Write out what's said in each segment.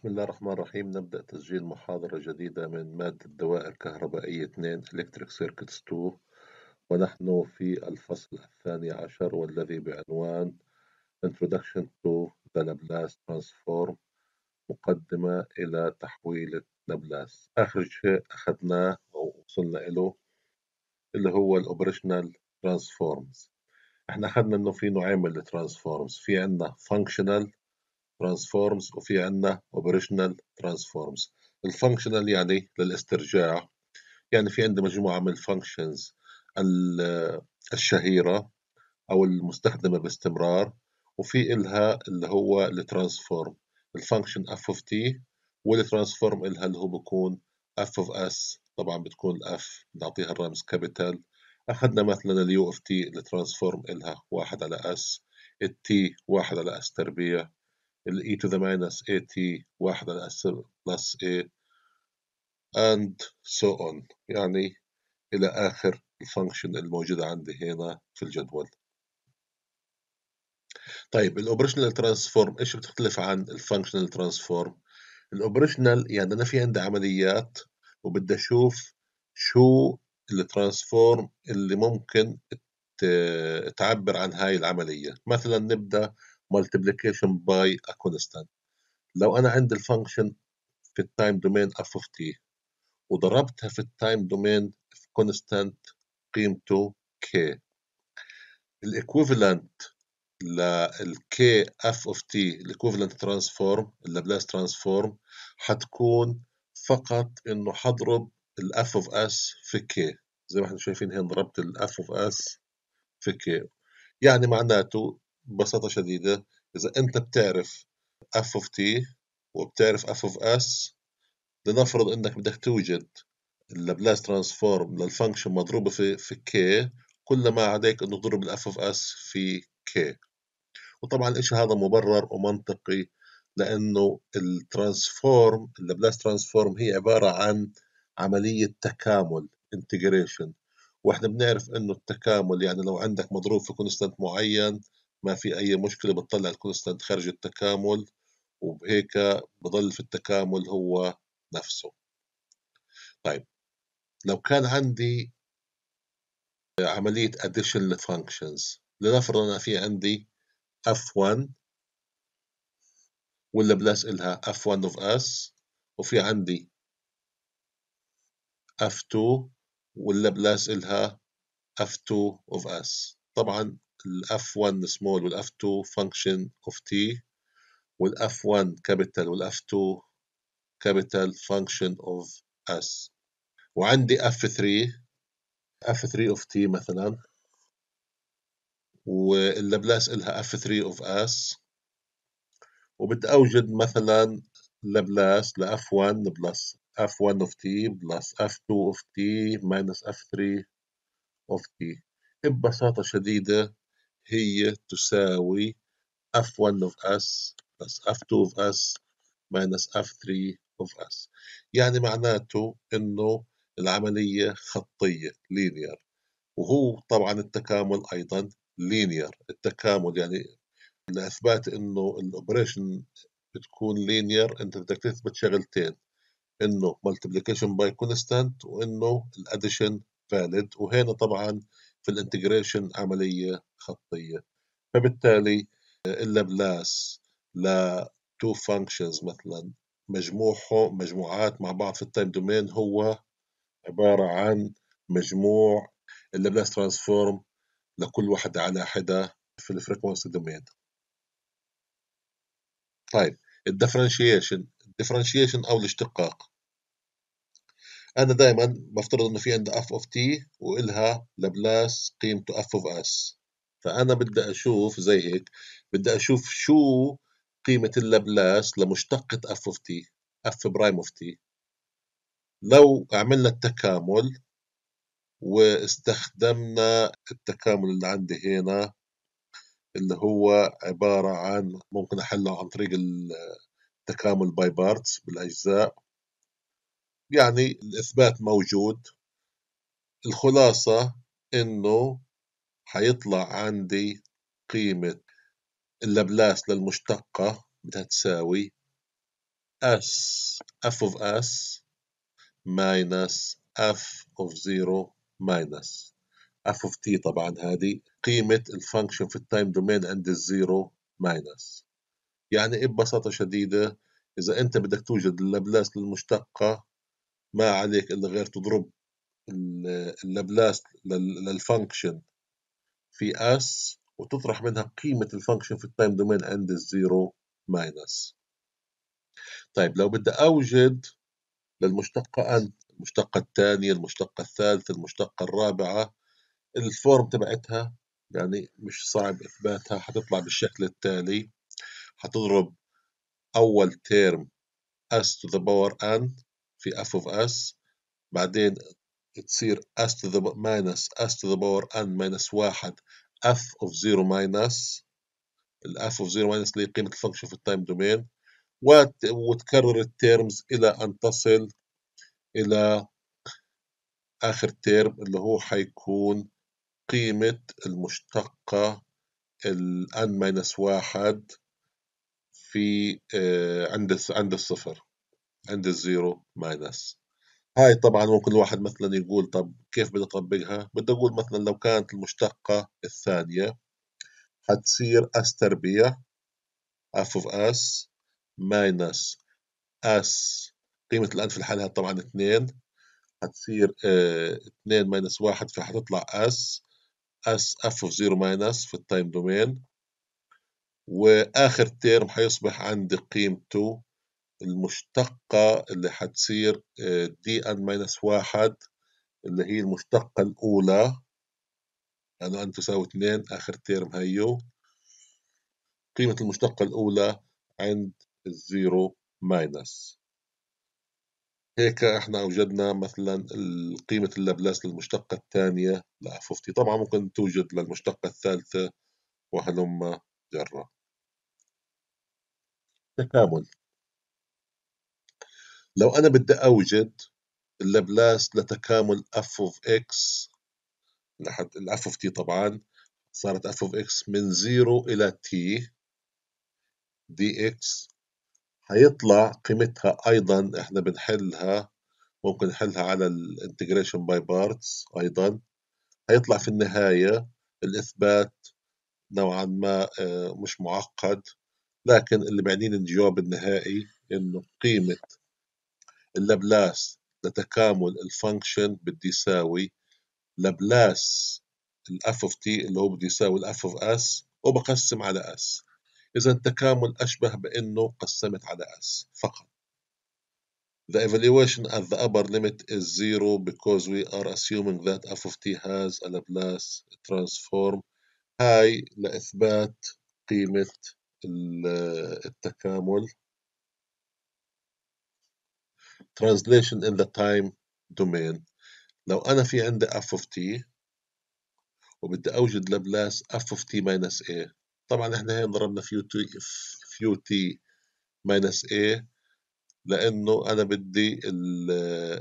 بسم الله الرحمن الرحيم نبدأ تسجيل محاضرة جديدة من مادة الدوائر الكهربائية 2 Electric Circuits 2 ونحن في الفصل الثاني عشر والذي بعنوان Introduction to the Laplace Transform مقدمة إلى تحويل لابلاس آخر شيء أخذناه أو وصلنا إله اللي هو Operational Transforms احنا أخذنا إنه في نوعين من الترانسفورمز في عندنا Functional transforms وفي عندنا operational transforms الفانكشنال يعني للاسترجاع يعني في عندي مجموعة من الفانكشنز الشهيرة أو المستخدمة باستمرار وفي إلها اللي هو الترانسفورم الفانكشن اف اوف تي والترانسفورم إلها اللي هو بكون اف اوف اس طبعا بتكون الاف بنعطيها الرمز كابيتال أخذنا مثلا اليو اوف تي الترانسفورم إلها واحد على اس التي واحد على اس تربيع ال e to the minus at على لأس plus a and so on يعني إلى آخر الفانكشن الموجودة عندي هنا في الجدول طيب الاوبريشنال ترانسفورم ايش بتختلف عن الفانكشنال ترانسفورم الاوبريشنال يعني انا في عندي عمليات وبدي اشوف شو الترانسفورم اللي ممكن تعبر عن هاي العملية مثلا نبدأ multiplication by a constant لو أنا عندي الفانكشن في التايم دومين اف اوف تي وضربتها في التايم دومين في كونستانت قيمته k الايكوفالنت للكي اف اوف تي الايكوفالنت ترانسفورم اللابلاس ترانسفورم هتكون فقط انه هضرب الاف اوف اس في k زي ما احنا شايفين هنا ضربت الاف اوف اس في k يعني معناته ببساطه شديده اذا انت بتعرف f of t وبتعرف f of s لنفرض انك بدك توجد اللابلاس ترانسفورم للفانكشن مضروبه في في k كل ما عليك انه تضرب f of s في k وطبعا الإشي هذا مبرر ومنطقي لانه الترانسفورم اللابلاس ترانسفورم هي عباره عن عمليه تكامل انتجريشن واحنا بنعرف انه التكامل يعني لو عندك مضروب في كونستانت معين ما في أي مشكلة بتطلع الكونستانت خارج التكامل وبهيك بضل في التكامل هو نفسه طيب لو كان عندي عملية addition functions لنفرض أنا في عندي F1 ولا بلاس إلها F1 of S وفي عندي F2 ولا بلاس إلها F2 of S طبعا ال F1 small وال F2 function of t وال F1 capital وال F2 capital function of s وعندي F3 F3 of t مثلا واللابلاس إلها F3 of s وبدي أوجد مثلا لابلاس ل F1 بلس F1 of t بلس F2 of t minus F3 of t ببساطة شديدة هي تساوي F1 of S plus F2 of S minus F3 of S يعني معناته إنه العملية خطية linear وهو طبعا التكامل أيضا linear التكامل يعني لإثبات إنه الأوبريشن بتكون linear أنت بدك تثبت شغلتين إنه multiplication by constant وإنه الأديشن valid وهنا طبعا في الانتجريشن عملية خطية فبالتالي اللابلاس ل تو فانكشنز مثلا مجموعهم مجموعات مع بعض في التايم دومين هو عبارة عن مجموع اللابلاس ترانسفورم لكل واحدة على حدة في الفريكونسي دومين طيب الدفرنشيشن الدفرنشيشن أو الاشتقاق انا دائما بفترض انه في عندي اف اوف تي والها لابلاس قيمته اف اوف اس فانا بدي اشوف زي هيك بدي اشوف شو قيمه اللابلاس لمشتقه اف اوف تي اف برايم اوف تي لو عملنا التكامل واستخدمنا التكامل اللي عندي هنا اللي هو عبارة عن ممكن أحله عن طريق التكامل باي بارتس بالأجزاء يعني الإثبات موجود الخلاصة إنه حيطلع عندي قيمة اللبلاس للمشتقة بدها تساوي s f of s minus f of 0 minus f of t طبعا هذه قيمة الفانكشن في التايم دومين عند الزيرو minus يعني إيه ببساطة شديدة إذا أنت بدك توجد اللبلاس للمشتقة ما عليك إلا غير تضرب اللابلاس للفانكشن في اس وتطرح منها قيمة الفانكشن في التايم دومين عند الزيرو ماينس طيب لو بدي أوجد للمشتقة أن المشتقة الثانية المشتقة الثالثة المشتقة الرابعة الفورم تبعتها يعني مش صعب إثباتها حتطلع بالشكل التالي حتضرب أول تيرم s to the power n في f of s بعدين تصير s to the minus s to the power n minus 1 f of 0 minus ال f of 0 minus اللي هي قيمة الفانكشن في التايم دومين وتكرر التيرمز إلى أن تصل إلى آخر تيرم اللي هو حيكون قيمة المشتقة ال n minus 1 في آه، عند عند الصفر عند الزيرو ماينس هاي طبعا ممكن الواحد مثلا يقول طب كيف بدي اطبقها بدي اقول مثلا لو كانت المشتقة الثانية حتصير اس تربيع اف اوف اس ماينس اس قيمة الان في الحالة طبعا اثنين هتصير آه، اثنين ماينس واحد فهتطلع اس اس اف اوف زيرو ماينس في التايم دومين واخر تيرم حيصبح عندي قيمته المشتقة اللي حتصير دي ان ماينس واحد اللي هي المشتقة الأولى لأنه ان تساوي اتنين آخر تيرم هيو قيمة المشتقة الأولى عند الزيرو ماينس هيك احنا اوجدنا مثلا قيمة اللابلاس للمشتقة الثانية لأففتي طبعا ممكن توجد للمشتقة الثالثة وهلم جرة تكامل لو أنا بدي أوجد اللابلاس لتكامل f of x لحد الاف f of t طبعا صارت f of x من 0 إلى t dx هيطلع قيمتها أيضا إحنا بنحلها ممكن نحلها على الانتجريشن باي بارتس أيضا هيطلع في النهاية الإثبات نوعا ما آه، مش معقد لكن اللي بعنين الجواب النهائي إنه قيمة اللابلاس لتكامل الفانكشن بدي يساوي لابلاس الاف اوف تي اللي هو بدي يساوي الاف اوف اس وبقسم على اس إذا التكامل أشبه بأنه قسمت على S فقط. The evaluation at the upper limit is zero because we are assuming that f of t has a Laplace transform. هاي لإثبات قيمة التكامل translation in the time domain لو أنا في عندي f of t وبدي أوجد لابلاس f of t minus a طبعا إحنا هين ضربنا few t, few t minus a لأنه أنا بدي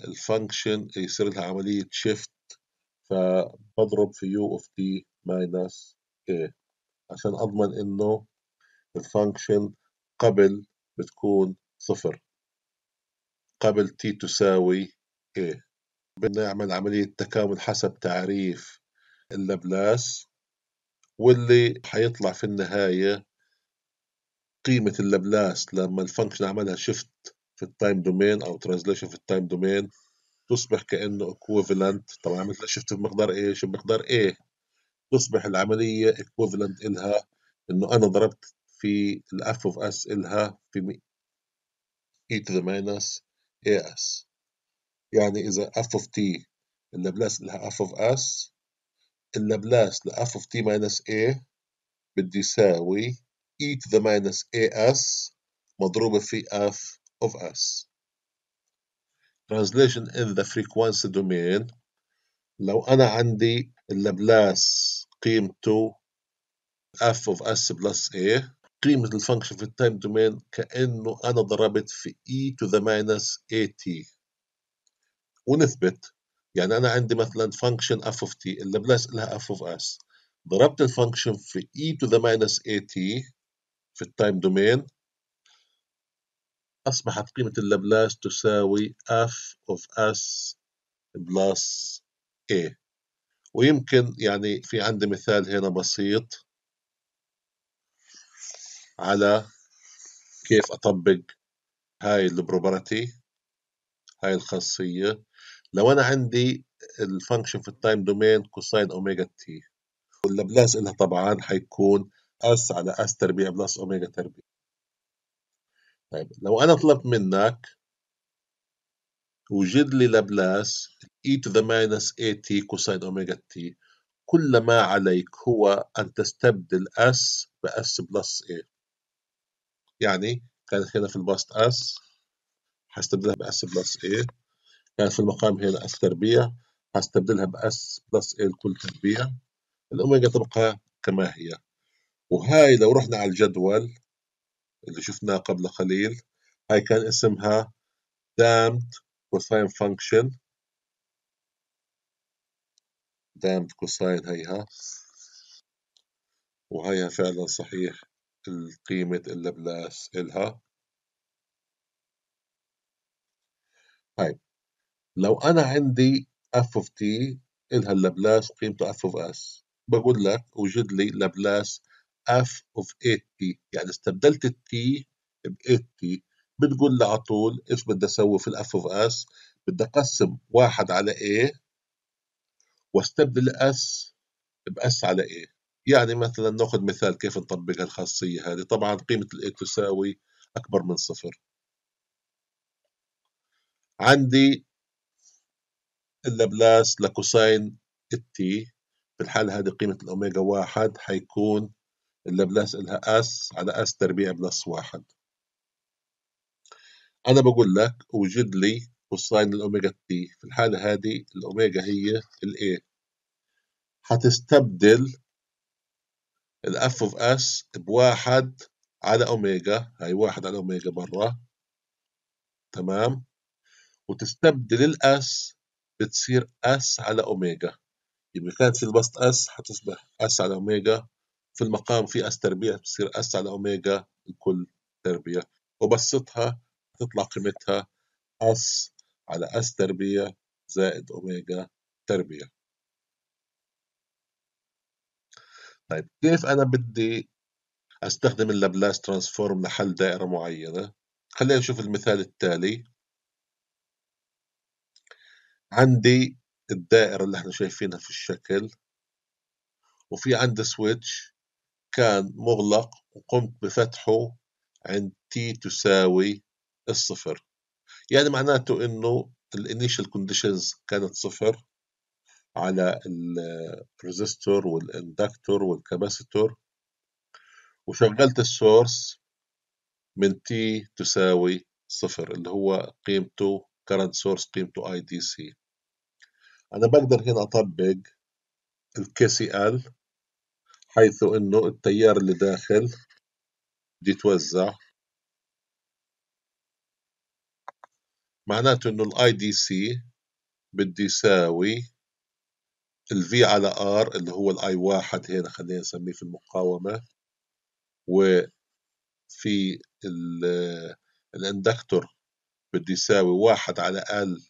الفانكشن يصير لها عملية shift فبضرب في u of t minus a عشان أضمن إنه الفانكشن قبل بتكون صفر قبل تي تساوي A بنعمل عملية تكامل حسب تعريف اللبلاس واللي حيطلع في النهاية قيمة اللبلاس لما الفانكشن عملها شيفت في التايم دومين أو ترانزليشن في التايم دومين تصبح كأنه equivalent طبعا عملت شفت بمقدار ايش؟ بمقدار A تصبح العملية equivalent إلها إنه أنا ضربت في الاف اوف اس إلها في e to the minus As, يعني إذا f of t إلا لها f of s إلا ل f of t minus a بدي ساوي e to the minus as مضروبة في f of s translation in the frequency domain لو أنا عندي اللبلاس قيمته f of s plus a قيمة الفانكشن في التايم دومين كأنه أنا ضربت في e to the minus at ونثبت يعني أنا عندي مثلا فانكشن f of t اللابلاس لها f of s ضربت الفانكشن في e to the minus at في التايم دومين أصبحت قيمة اللابلاس تساوي f of s plus a ويمكن يعني في عندي مثال هنا بسيط على كيف أطبق هاي البروبرتي هاي الخاصية لو أنا عندي الفانكشن في التايم دومين كوساين أوميجا تي واللابلاس إلها طبعا حيكون أس على أس تربيع بلس أوميجا تربيع طيب لو أنا طلبت منك وجد لي لابلاس تو ذا ماينس اي تي كوساين أوميجا تي كل ما عليك هو أن تستبدل اس باس بلس اي يعني كانت هنا في الباست اس هستبدلها باس بلس ايه كانت في المقام هنا اس تربيع هستبدلها باس بلس ايه لكل تربيع الاوميجا تبقى كما هي وهاي لو رحنا على الجدول اللي شفناه قبل قليل هاي كان اسمها damped cosine function damped cosine هيها وهيها فعلا صحيح القيمة اللي بلاس إلها طيب لو أنا عندي اف اوف تي إلها اللبلاس قيمته اف اوف اس بقول لك وجد لي لبلاس اف اوف a t يعني استبدلت t ب 8 t بتقول لي على طول ايش بدي اسوي في الاف اوف اس بدي اقسم واحد على A واستبدل s ب s على A يعني مثلا ناخذ مثال كيف نطبق الخاصية هذه طبعا قيمة الـ A تساوي أكبر من صفر عندي اللابلاس لكوساين التي في الحالة هذه قيمة الأوميجا واحد حيكون اللابلاس إلها أس على أس تربيع بلس واحد أنا بقول لك وجد لي كوساين الأوميجا تي في الحالة هذه الأوميجا هي الـ A هتستبدل الاف اوف اس بواحد على اوميجا هي واحد على اوميجا برا تمام وتستبدل الاس بتصير اس على اوميجا يبقى كانت في البسط اس حتصبح اس على اوميجا في المقام في اس تربيع بتصير اس على اوميجا لكل تربيع وبسطها تطلع قيمتها اس على اس تربيع زائد اوميجا تربيع طيب كيف أنا بدي أستخدم اللابلاس ترانسفورم لحل دائرة معينة خلينا نشوف المثال التالي عندي الدائرة اللي احنا شايفينها في الشكل وفي عندي سويتش كان مغلق وقمت بفتحه عند تي تساوي الصفر يعني معناته انه الانيشال كونديشنز كانت صفر على الريزستور والاندكتور والكاباسيتور وشغلت السورس من تي تساوي صفر اللي هو قيمته current source قيمته اي دي سي انا بقدر هنا اطبق الكي سي ال حيث انه التيار اللي داخل بده يتوزع معناته انه الاي دي سي بدي يساوي الفي على ار اللي هو الاي واحد هنا خلينا نسميه في المقاومة وفي الاندكتور بده يساوي واحد على ال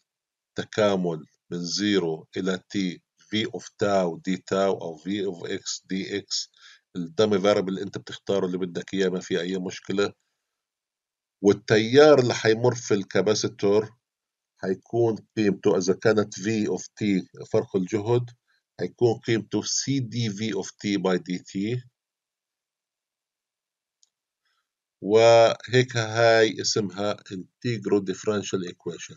تكامل من زيرو إلى تي في اوف تاو دي تاو أو في اوف اكس دي اكس الدم فاربل أنت بتختاره اللي بدك إياه ما في أي مشكلة والتيار اللي حيمر في الكاباسيتور حيكون قيمته إذا كانت في اوف تي فرق الجهد هيكون قيمته سي دي في اوف تي باي دي تي وهيك هاي اسمها انتجرو ديفرنشال ايكويشن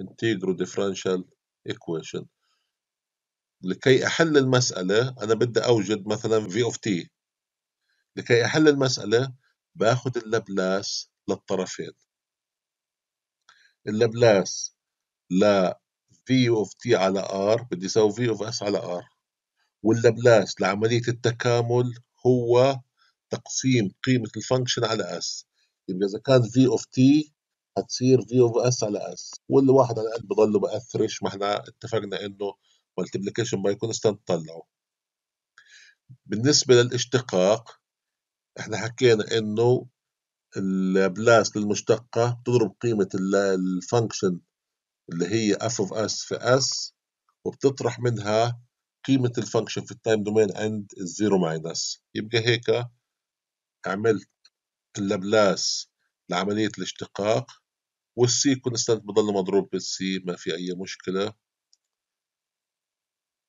انتجرو ديفرنشال ايكويشن لكي احل المساله انا بدي اوجد مثلا في اوف تي لكي احل المساله باخذ اللابلاس للطرفين اللابلاس ل V of T على R بدي اسوي V of S على R واللابلاس لعملية التكامل هو تقسيم قيمة الفانكشن على S يبقى إذا كان V of T هتصير V of S على S واللي واحد على الاقل بضله بأثرش ما احنا اتفقنا انه multiplication by constant طلعه بالنسبة للاشتقاق احنا حكينا انه اللابلاس للمشتقة بتضرب قيمة الفانكشن اللي هي اف اوف اس في اس وبتطرح منها قيمة الفانكشن في التايم دومين عند الزيرو ماينس يبقى هيك عملت اللابلاس لعملية الاشتقاق والسي كونستانت بضل مضروب بالسي ما في أي مشكلة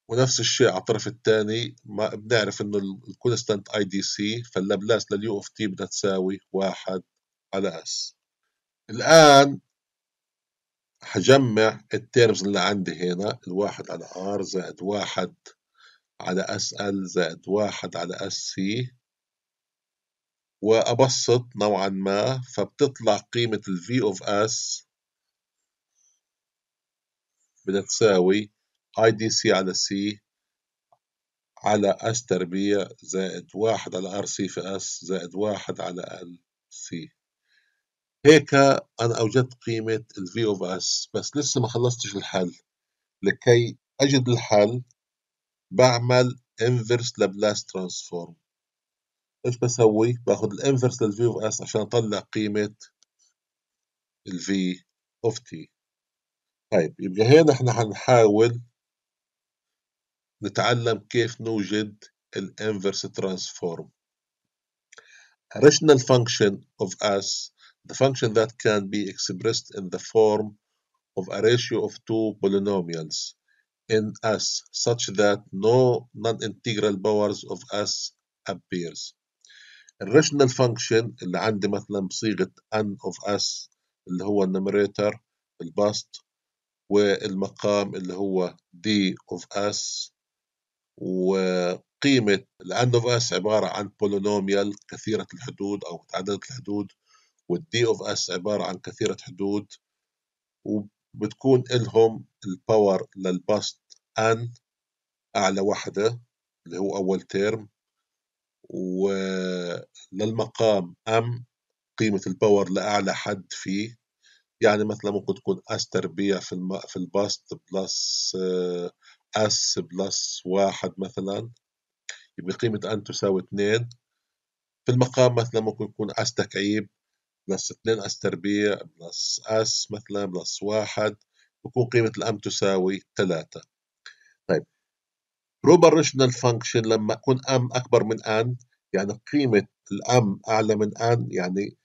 ونفس الشيء على الطرف الثاني ما بنعرف انه الكونستانت اي دي سي فاللابلاس لليو اوف تي بدها تساوي واحد على اس الآن هجمع التيرمز اللي عندي هنا الواحد على ار زائد واحد على اس ال زائد واحد على اس سي وأبسط نوعا ما فبتطلع قيمة ال V of S بدها تساوي IDC على C على S تربيع زائد واحد على RC في S زائد واحد على LC هيك أنا أوجدت قيمة ال V of S بس لسه ما خلصتش الحل لكي أجد الحل بعمل inverse Laplace transform إيش بسوي؟ باخذ الانفرس لل V of S عشان أطلع قيمة ال V of T طيب يبقى هنا إحنا هنحاول نتعلم كيف نوجد الانفرس ترانسفورم rational function of S the function that can be expressed in the form of a ratio of two polynomials in S such that no non-integral powers of S appears. rational function اللي عندي مثلا بصيغة n of S اللي هو النمريتر البسط والمقام اللي هو d of S وقيمة ال n of S عبارة عن polynomial كثيرة الحدود أو متعددة الحدود والدي اوف اس عباره عن كثيره حدود وبتكون لهم الباور للباست ان اعلى وحده اللي هو اول تيرم وللمقام ام قيمه الباور لاعلى حد فيه يعني مثلا ممكن تكون اس تربيع في الم... في الباست بلس اس بلس واحد مثلا يبقى قيمة ان تساوي اثنين في المقام مثلا ممكن يكون اس تكعيب بلس 2 اس تربيع بلس اس مثلا بلس 1 بكون قيمة الام تساوي 3 طيب بروبرشنال فانكشن لما اكون ام اكبر من ان يعني قيمة الام اعلى من ان يعني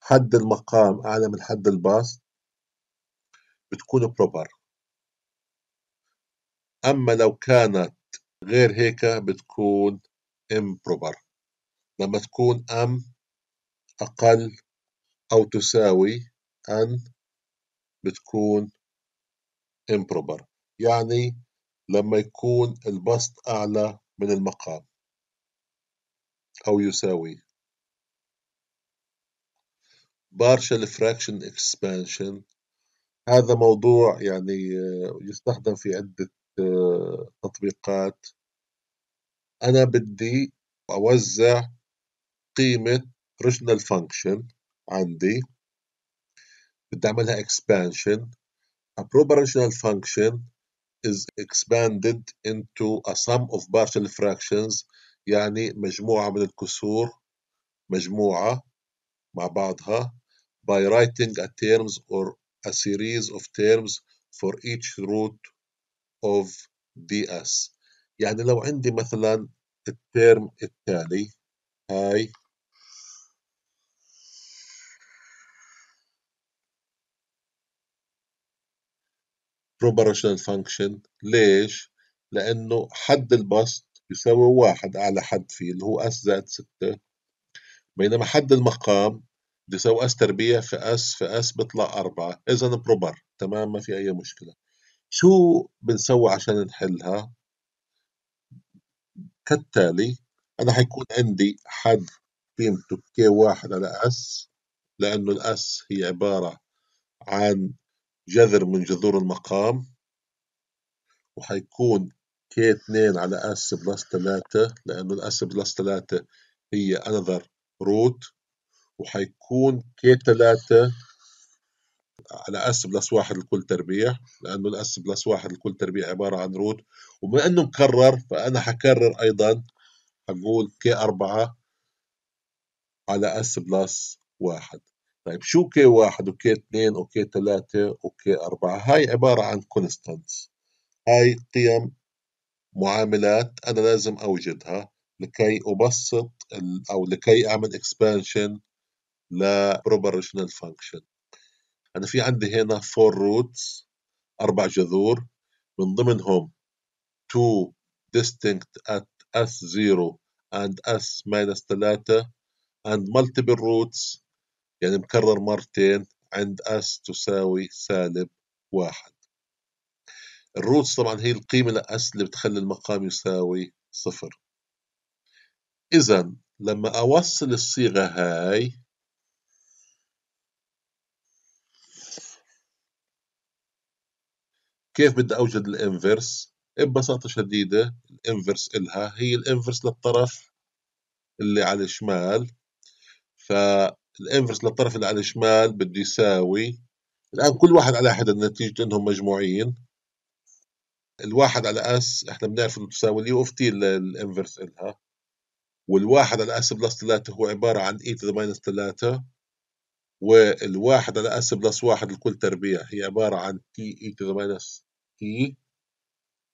حد المقام اعلى من حد الباص بتكون بروبر اما لو كانت غير هيك بتكون امبروبر لما تكون ام اقل أو تساوي أن بتكون improper يعني لما يكون البسط أعلى من المقام أو يساوي partial fraction expansion هذا موضوع يعني يستخدم في عدة آه، تطبيقات أنا بدي أوزع قيمة original function عندي بدي أعملها expansion a proper rational function is expanded into a sum of partial fractions يعني مجموعة من الكسور مجموعة مع بعضها by writing a terms or a series of terms for each root of ds يعني لو عندي مثلا الترم التالي هاي proportional function ليش؟ لأنه حد البسط يساوي واحد أعلى حد فيه اللي هو أس زائد ستة بينما حد المقام بيساوي يساوي أس تربيع في أس في أس بيطلع أربعة إذا بروبر تمام ما في أي مشكلة شو بنسوي عشان نحلها؟ كالتالي أنا حيكون عندي حد قيمته كي واحد على أس لأنه الأس هي عبارة عن جذر من جذور المقام وحيكون k 2 على S بلس 3 لأنه S بلس 3 هي another root وحيكون k 3 على S بلس 1 لكل تربيع لأنه S بلس 1 لكل تربيع عبارة عن root وبما أنه مكرر فأنا حكرر أيضا هنقول k 4 على S بلس 1 طيب شو كي واحد وكي اثنين وكي ثلاثة وكي أربعة هاي عبارة عن كونستانتس هاي قيم معاملات أنا لازم أوجدها لكي أبسط أو لكي أعمل expansion لبروبرشنال function أنا في عندي هنا فور roots أربع جذور من ضمنهم two distinct at S0 and S 3 and multiple roots يعني مكرر مرتين عند اس تساوي سالب واحد الروتس طبعا هي القيمة لأس اللي بتخلي المقام يساوي صفر إذا لما أوصل الصيغة هاي كيف بدي أوجد الإنفرس؟ ببساطة شديدة الإنفرس إلها هي الإنفرس للطرف اللي على الشمال فا الانفرس للطرف اللي على الشمال بده يساوي الآن كل واحد على حدا نتيجة إنهم مجموعين الواحد على أس إحنا بنعرف إنه تساوي اليو أوف تي الانفرس إلها والواحد على أس بلس 3 هو عبارة عن إي تو ذا ماينس 3 والواحد على أس بلس 1 لكل تربيع هي عبارة عن تي إي تو ذا ماينس تي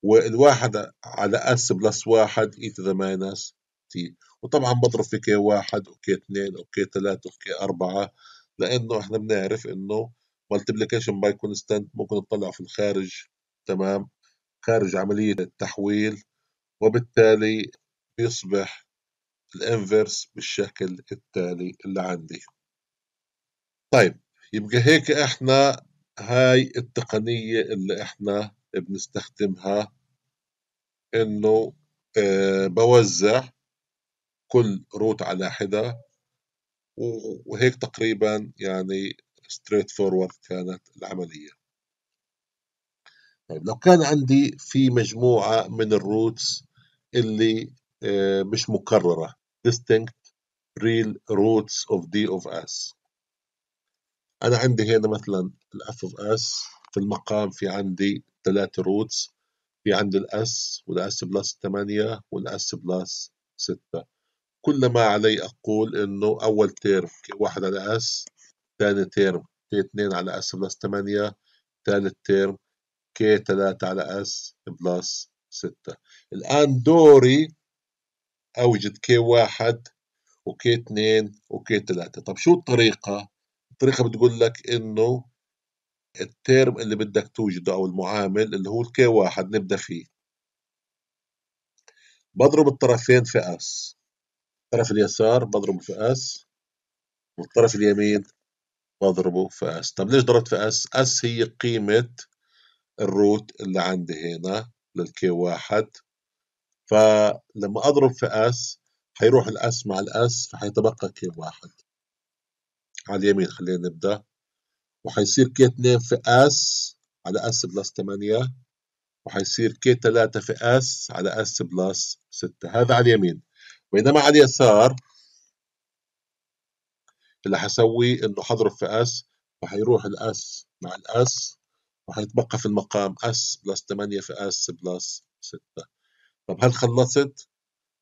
والواحد على أس بلس 1 إي تو ذا ماينس تي وطبعا بضرب في كي واحد وكي اثنين وكي ثلاثة وكي أربعة لأنه احنا بنعرف إنه multiplication by constant ممكن تطلع في الخارج تمام خارج عملية التحويل وبالتالي بيصبح الانفرس بالشكل التالي اللي عندي طيب يبقى هيك احنا هاي التقنية اللي احنا بنستخدمها انه اه بوزع كل روت على حدة وهيك تقريبا يعني ستريت فورورد كانت العملية طيب لو كان عندي في مجموعة من الروتس اللي آه، مش مكررة distinct real roots of D of S أنا عندي هنا مثلا ال F of S في المقام في عندي ثلاثة روتس في عندي الاس والاس بلس 8 والاس بلس 6 كل ما علي أقول إنه أول ترم واحد على أس ثاني ترم كي اثنين على أس بلس ثمانية ثالث ترم كي ثلاثة على أس بلس ستة الآن دوري أوجد كي واحد وكي اثنين وكي ثلاثة طب شو الطريقة؟ الطريقة بتقول لك إنه الترم اللي بدك توجده أو المعامل اللي هو الكي واحد نبدأ فيه بضرب الطرفين في أس الطرف اليسار بضربه في اس والطرف اليمين بضربه في اس طب ليش ضربت في اس اس هي قيمة الروت اللي عندي هنا للكي واحد فلما اضرب في اس حيروح الاس مع الاس فحيتبقى كي واحد على اليمين خلينا نبدأ وحيصير كي 2 في اس على اس بلس 8 وحيصير كي 3 في اس على اس بلس 6 هذا على اليمين بينما على اليسار اللي حسوي انه حضرب في اس فحيروح الاس مع الاس وحيتبقى في المقام اس بلس 8 في اس بلس 6 طب هل خلصت؟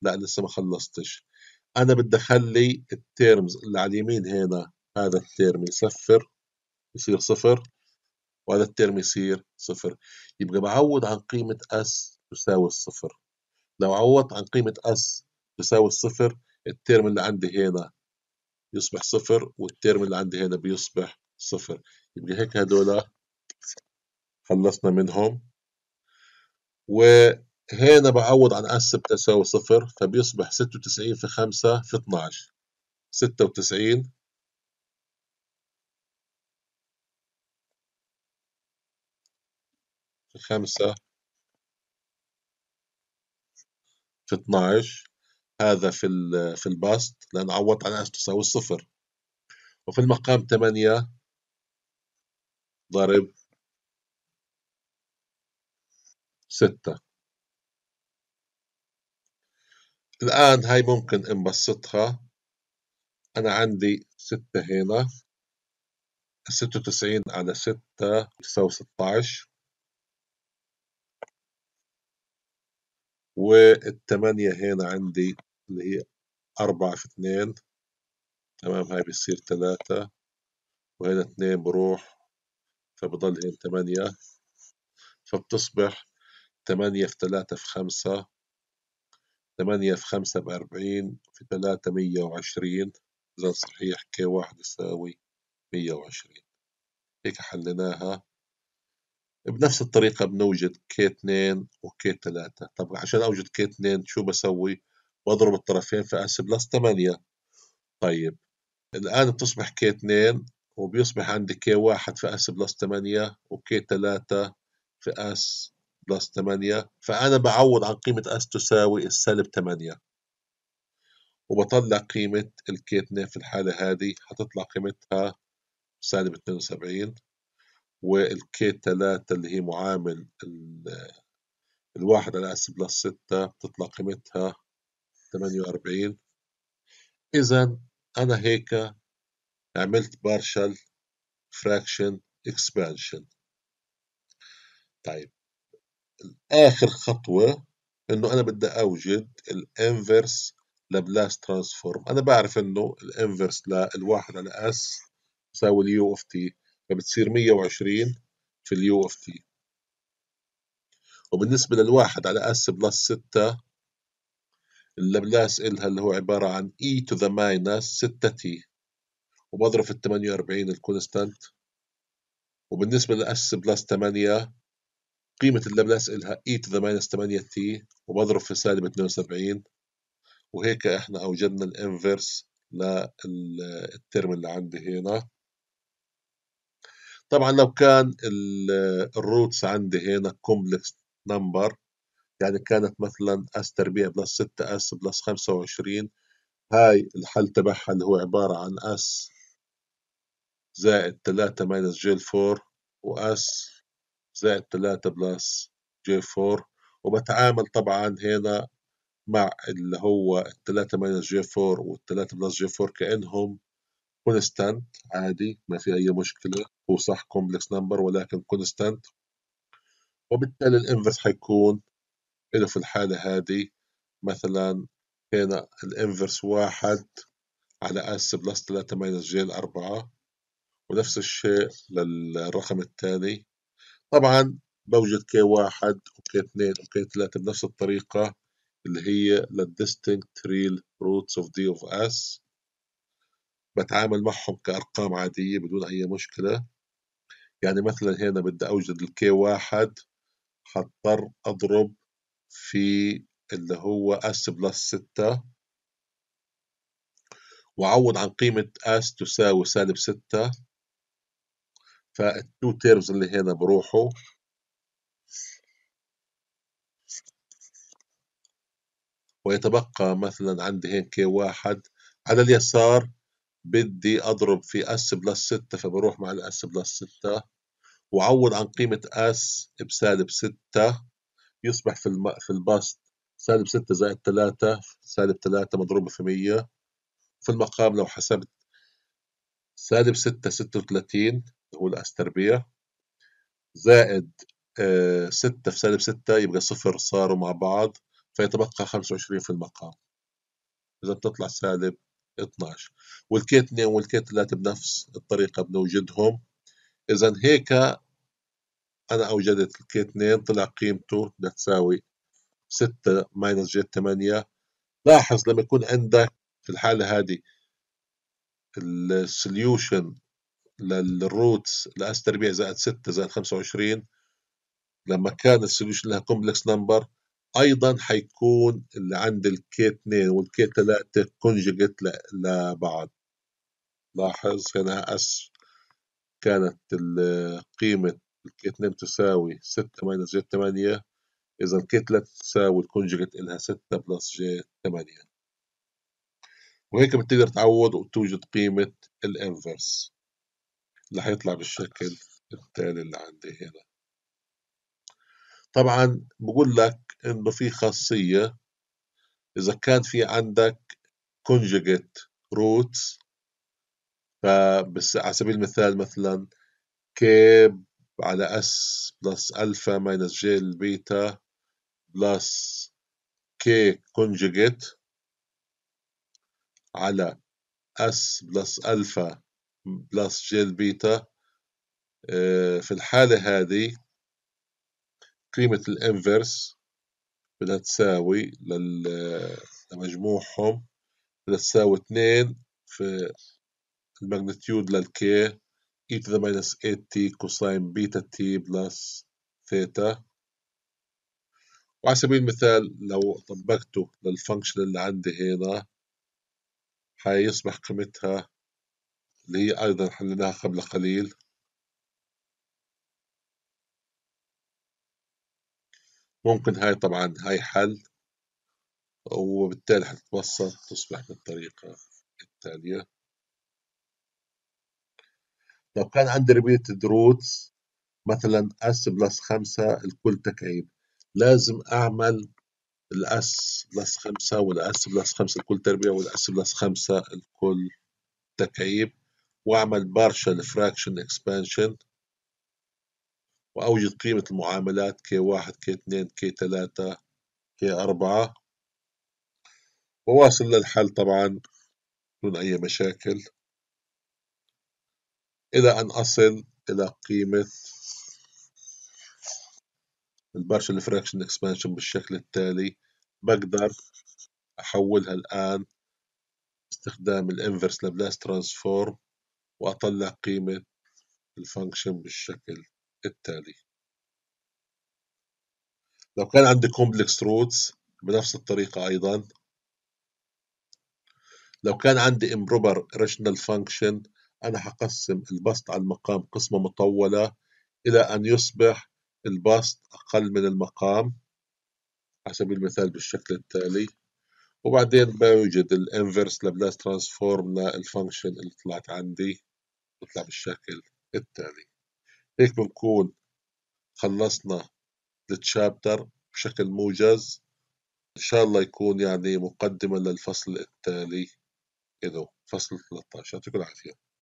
لا لسه ما خلصتش انا بدي اخلي التيرمز اللي على اليمين هنا هذا التيرم يصفر يصير صفر وهذا الترم يصير صفر يبقى بعوض عن قيمة اس تساوي الصفر لو عوضت عن قيمة اس تساوي الصفر الترم اللي عندي هنا يصبح صفر والترم اللي عندي هنا بيصبح صفر يبقى هيك هدول خلصنا منهم وهنا بعوض عن أس بتساوي صفر فبيصبح ستة وتسعين في خمسة في 12 ستة وتسعين في خمسة في 12 هذا في في الباست لأن عوضت عن اس تساوي الصفر وفي المقام 8 ضرب 6 الآن هاي ممكن انبسطها أنا عندي 6 هنا 96 على 6 تساوي 16 وال8 هنا عندي اللي هي أربعة في اثنين تمام هاي بيصير ثلاثة وهنا اثنين بروح فبضل هنا ثمانية فبتصبح ثمانية في ثلاثة في خمسة ثمانية في خمسة بأربعين في ثلاثة مية وعشرين إذا صحيح كي واحد يساوي مية وعشرين هيك حليناها بنفس الطريقة بنوجد كي اثنين وكي ثلاثة طب عشان أوجد كي اثنين شو بسوي واضرب الطرفين فأحسب بلس 8 طيب الآن بتصبح كي 2 وبيصبح عندي كي 1 في اس بلس 8 وكي 3 في اس بلس 8 فأنا بعوض عن قيمة اس تساوي السالب 8 وبطلع قيمة الكي 2 في الحالة هذه هتطلع قيمتها سالب 72 والكي 3 اللي هي معامل الواحد على اس بلس 6 بتطلع قيمتها 48 إذا أنا هيك عملت بارشل فراكشن اكسبانشن طيب آخر خطوة إنه أنا بدي أوجد الانفرس لابلاس ترانسفورم أنا بعرف إنه الانفرس للواحد على اس يساوي اليو اوف تي فبتصير 120 في اليو اوف تي وبالنسبة للواحد على اس بلس 6 اللبلاس إلها اللي هو عبارة عن E to the minus 6 t وبضرب في ال 48 الكونستانت وبالنسبة لأس بلس 8 قيمة اللبلاس إلها E to the minus 8 t وبضرب في سالب 72 وهيك إحنا أوجدنا الإنفرس للترم اللي عندي هنا طبعا لو كان الروتس عندي هنا كومبلكس نمبر يعني كانت مثلا اس تربيع بلس 6 اس بلس 25 هاي الحل تبعها اللي هو عبارة عن اس زائد 3 ماينس جي 4 واس زائد 3 بلس جي 4 وبتعامل طبعا هنا مع اللي هو 3 ماينس جي 4 وال 3 بلس جي 4 كأنهم كونستانت عادي ما في أي مشكلة هو صح كومبلكس نمبر ولكن كونستانت وبالتالي الانفرس حيكون هنا في الحالة هذه مثلا هنا الانفرس واحد على اس بلس تلاتة ماينس جي الأربعة ونفس الشيء للرقم الثاني طبعا بوجد كي واحد وكي اثنين وكي ثلاثة بنفس الطريقة اللي هي للديستنكت ريل روتس اوف دي اوف اس بتعامل معهم كأرقام عادية بدون أي مشكلة يعني مثلا هنا بدي أوجد الكي واحد حضطر أضرب في اللي هو اس بلس 6 وعوض عن قيمة اس تساوي سالب 6 فالتو تيرمز اللي هنا بروحوا ويتبقى مثلا عندي هنا كي واحد على اليسار بدي أضرب في اس بلس 6 فبروح مع الاس بلس 6 وعوض عن قيمة اس بسالب 6 يصبح في الم... في البسط سالب 6 زائد 3 سالب 3 مضروبة في 100 في المقام لو حسبت سالب 6 36 هو الأس تربيع زائد 6 آه، في سالب 6 يبقى صفر صاروا مع بعض فيتبقى 25 في المقام إذا بتطلع سالب 12 والكي 2 والكي 3 بنفس الطريقة بنوجدهم إذا هيك أنا أوجدت الكي 2 طلع قيمته لتساوي 6 ماينس جي 8 لاحظ لما يكون عندك في الحالة هذه السوليوشن للروتس لأس تربيع زائد 6 زائد 25 لما كان السوليوشن لها كومبلكس نمبر أيضا حيكون اللي عند الكي 2 والكي 3 كونجيجت لبعض لاحظ هنا أس كانت قيمة الكي 2 تساوي 6 ماينس جي 8 إذا الكي 3 تساوي الكونجكت إلها 6 بلس جي 8 وهيك بتقدر تعوض وتوجد قيمة الانفرس اللي حيطلع بالشكل التالي اللي عندي هنا طبعا بقول لك انه في خاصية اذا كان في عندك كونجكت روتس فبس على سبيل المثال مثلا كيب على اس بلس الفا ماينس جي البيتا بلس كي كونجيجيت على اس بلس الفا بلس جي البيتا في الحالة هذه قيمة الانفرس بدها تساوي آه، لمجموعهم بدها تساوي 2 في الماجنتيود للكي e to the minus 8t cosine beta t plus ثيتا وعلى سبيل المثال لو طبقته للفانكشن اللي عندي هنا هيصبح قيمتها اللي هي أيضا حليناها قبل قليل ممكن هاي طبعا هاي حل وبالتالي هتتوسط تصبح بالطريقة التالية لو كان عندي ريبيتد روتس مثلا اس بلس خمسة الكل تكعيب لازم اعمل الاس بلس خمسة والاس بلس خمسة الكل تربيع والاس بلس خمسة الكل تكعيب واعمل بارشل فراكشن اكسبانشن واوجد قيمة المعاملات كي واحد كي اثنين كي تلاتة كي اربعة وواصل للحل طبعا دون اي مشاكل إلى أن أصل إلى قيمة البارشل فراكشن اكسبانشن بالشكل التالي بقدر أحولها الآن باستخدام الانفرس لبلاس ترانسفورم وأطلع قيمة الفانكشن بالشكل التالي لو كان عندي كومبلكس روتس بنفس الطريقة أيضا لو كان عندي improper rational function أنا حقسم البسط على المقام قسمة مطولة إلى أن يصبح البسط أقل من المقام على سبيل المثال بالشكل التالي وبعدين بوجد الانفرس لابلاس ترانسفورم للفانكشن اللي طلعت عندي بتطلع بالشكل التالي هيك بنكون خلصنا التشابتر بشكل موجز إن شاء الله يكون يعني مقدمة للفصل التالي إله فصل 13 يعطيكم العافية